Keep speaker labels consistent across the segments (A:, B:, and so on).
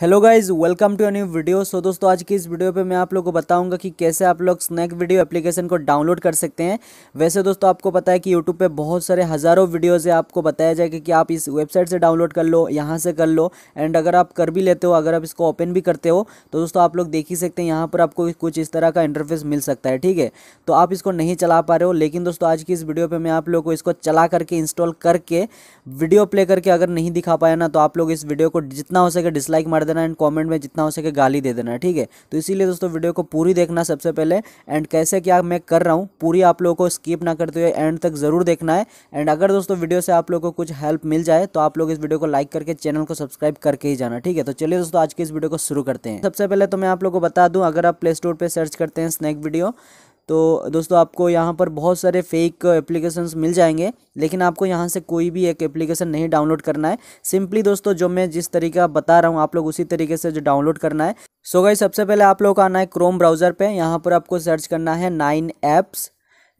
A: hello guys welcome to new video so दोस्तों आज की इस वीडियो पे मैं आप लोगों को बताऊंगा कि कैसे आप लोग स्नैक वीडियो एप्लीकेशन को डाउनलोड कर सकते हैं वैसे दोस्तों आपको पता है कि यूट्यूब पे बहुत सारे हज़ारों वीडियोज़ है आपको बताया जाएगा कि आप इस वेबसाइट से डाउनलोड कर लो यहाँ से कर लो एंड अगर आप कर भी लेते हो अगर आप इसको ओपन भी करते हो तो दोस्तों आप लोग देख ही सकते हैं यहाँ पर आपको कुछ इस तरह का इंटरफेस मिल सकता है ठीक है तो आप इसको नहीं चला पा रहे हो लेकिन दोस्तों आज की इस वीडियो पर मैं आप लोग को इसको चला करके इंस्टॉल करके वीडियो प्ले करके अगर नहीं दिखा पाया ना तो आप लोग इस वीडियो को जितना हो सके डिसलाइक मार देना एंड कमेंट में जितना हो सके गाली दे देना ठीक है तो इसीलिए दोस्तों वीडियो को पूरी देखना सबसे पहले एंड कैसे क्या मैं कर रहा हूँ पूरी आप लोगों को स्किप ना करते हुए एंड तक ज़रूर देखना है एंड अगर दोस्तों वीडियो से आप लोग को कुछ हेल्प मिल जाए तो आप लोग इस वीडियो को लाइक करके चैनल को सब्सक्राइब करके ही जाना ठीक है तो चलिए दोस्तों आज के इस वीडियो को शुरू करते हैं सबसे पहले तो मैं आप लोग को बता दूँ अगर आप प्ले स्टोर पर सर्च करते हैं स्नैक वीडियो तो दोस्तों आपको यहाँ पर बहुत सारे फेक एप्लीकेशंस मिल जाएंगे लेकिन आपको यहाँ से कोई भी एक एप्लीकेशन नहीं डाउनलोड करना है सिंपली दोस्तों जो मैं जिस तरीका बता रहा हूँ आप लोग उसी तरीके से जो डाउनलोड करना है सो so गई सबसे पहले आप लोग को आना है क्रोम ब्राउज़र पे यहाँ पर आपको सर्च करना है नाइन ऐप्स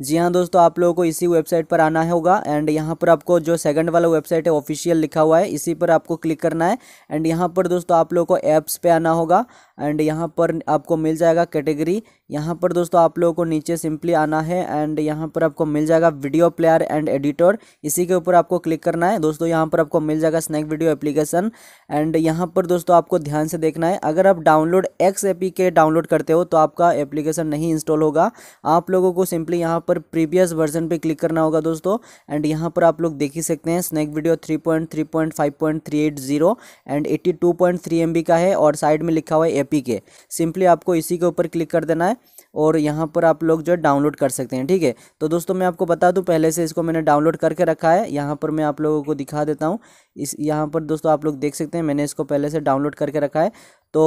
A: जी हाँ दोस्तों आप लोगों को इसी वेबसाइट पर आना होगा एंड यहाँ पर आपको जो सेकंड वाला वेबसाइट है ऑफिशियल लिखा हुआ है इसी पर आपको क्लिक करना है एंड यहाँ पर दोस्तों आप लोगों को ऐप्स पे आना होगा एंड यहाँ पर आपको मिल जाएगा कैटेगरी यहाँ पर दोस्तों आप लोगों को नीचे सिंपली आना है एंड यहाँ पर आपको मिल जाएगा वीडियो प्लेयर एंड एडिटर इसी के ऊपर आपको क्लिक करना है दोस्तों यहाँ पर आपको मिल जाएगा स्नैक वीडियो एप्लीकेशन एंड यहाँ पर दोस्तों आपको ध्यान से देखना है अगर आप डाउनलोड एक्स एपी के डाउनलोड करते हो तो आपका एप्लीकेशन नहीं इंस्टॉल होगा आप लोगों को सिंपली यहाँ पर प्रीवियस वर्जन पर क्लिक करना होगा दोस्तों एंड यहाँ पर आप लोग देख ही सकते हैं snack video three point three point five point three eight zero and eighty two point three M B का है और साइड में लिखा हुआ है के सिंपली आपको इसी के ऊपर क्लिक कर देना है और यहाँ पर आप लोग जो है डाउनलोड कर सकते हैं ठीक है तो दोस्तों मैं आपको बता दूँ पहले से इसको मैंने डाउनलोड करके रखा है यहाँ पर मैं आप लोगों को दिखा देता हूँ इस यहाँ पर दोस्तों आप लोग देख सकते हैं मैंने इसको पहले से डाउनलोड करके रखा है तो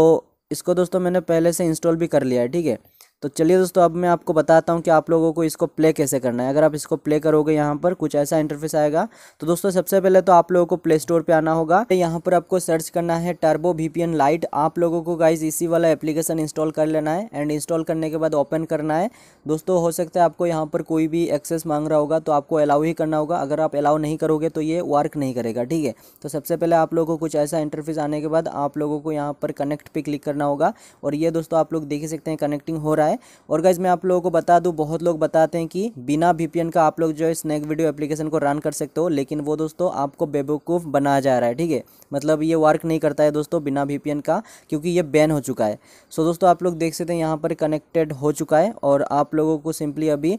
A: इसको दोस्तों मैंने पहले से इंस्टॉल भी कर लिया है ठीक है तो चलिए दोस्तों अब मैं आपको बताता हूँ कि आप लोगों को इसको प्ले कैसे करना है अगर आप इसको प्ले करोगे यहाँ पर कुछ ऐसा इंटरफेस आएगा तो दोस्तों सबसे पहले तो आप लोगों को प्ले स्टोर पर आना होगा तो यहाँ पर आपको सर्च करना है टर्बो वीपीएन लाइट आप लोगों को गाइज इसी वाला एप्लीकेशन इंस्टॉल कर लेना है एंड इंस्टॉल करने के बाद ओपन करना है दोस्तों हो सकता है आपको यहाँ पर कोई भी एक्सेस मांग रहा होगा तो आपको अलाउ ही करना होगा अगर आप अलाउ नहीं करोगे तो ये वर्क नहीं करेगा ठीक है तो सबसे पहले आप लोगों को कुछ ऐसा इंटरफेस आने के बाद आप लोगों को यहाँ पर कनेक्ट पे क्लिक करना होगा और ये दोस्तों आप लोग देख सकते हैं कनेक्टिंग हो रहा है है और गाइज मैं आप लोगों को बता दूँ बहुत लोग बताते हैं कि बिना वी का आप लोग जो है स्नैक वीडियो एप्लीकेशन को रन कर सकते हो लेकिन वो दोस्तों आपको बेबूकूफ बनाया जा रहा है ठीक है मतलब ये वर्क नहीं करता है दोस्तों बिना वी का क्योंकि ये बैन हो चुका है सो दोस्तों आप लोग देख सकते हैं यहाँ पर कनेक्टेड हो चुका है और आप लोगों को सिंपली अभी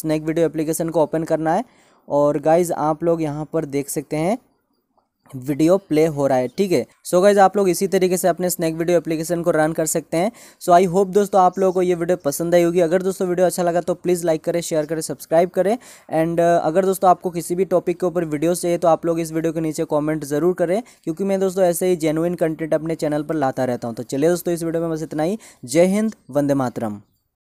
A: स्नैक वीडियो एप्लीकेशन को ओपन करना है और गाइज़ आप लोग यहाँ पर देख सकते हैं वीडियो प्ले हो रहा है ठीक है सो गाइज आप लोग इसी तरीके से अपने स्नैक वीडियो एप्लीकेशन को रन कर सकते हैं सो आई होप दोस्तों आप लोगों को ये वीडियो पसंद आई होगी अगर दोस्तों वीडियो अच्छा लगा तो प्लीज़ लाइक करें शेयर करें सब्सक्राइब करें एंड uh, अगर दोस्तों आपको किसी भी टॉपिक के ऊपर वीडियो चाहिए तो आप लोग इस वीडियो के नीचे कॉमेंट जरूर करें क्योंकि मैं दोस्तों ऐसे ही जेनुइन कंटेंट अपने चैनल पर लाता रहता हूँ तो चलिए दोस्तों इस वीडियो में बस इतना ही जय हिंद वंदे मातरम